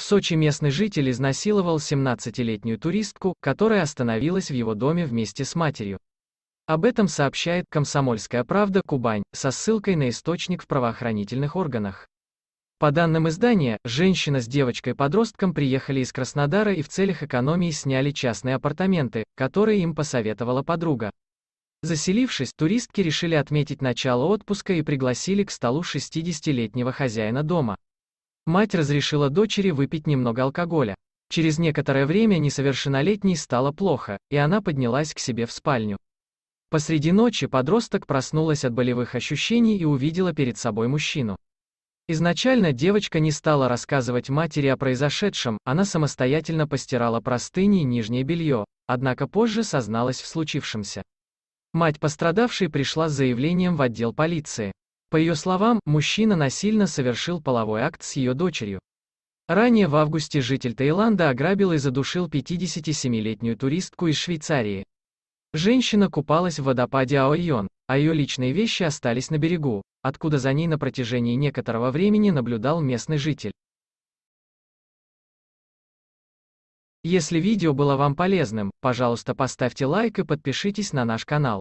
В Сочи местный житель изнасиловал 17-летнюю туристку, которая остановилась в его доме вместе с матерью. Об этом сообщает «Комсомольская правда. Кубань» со ссылкой на источник в правоохранительных органах. По данным издания, женщина с девочкой-подростком приехали из Краснодара и в целях экономии сняли частные апартаменты, которые им посоветовала подруга. Заселившись, туристки решили отметить начало отпуска и пригласили к столу 60-летнего хозяина дома. Мать разрешила дочери выпить немного алкоголя. Через некоторое время несовершеннолетней стало плохо, и она поднялась к себе в спальню. Посреди ночи подросток проснулась от болевых ощущений и увидела перед собой мужчину. Изначально девочка не стала рассказывать матери о произошедшем, она самостоятельно постирала простыни и нижнее белье, однако позже созналась в случившемся. Мать пострадавшей пришла с заявлением в отдел полиции. По ее словам, мужчина насильно совершил половой акт с ее дочерью. Ранее в августе житель Таиланда ограбил и задушил 57-летнюю туристку из Швейцарии. Женщина купалась в водопаде Аойон, а ее личные вещи остались на берегу, откуда за ней на протяжении некоторого времени наблюдал местный житель. Если видео было вам полезным, пожалуйста поставьте лайк и подпишитесь на наш канал.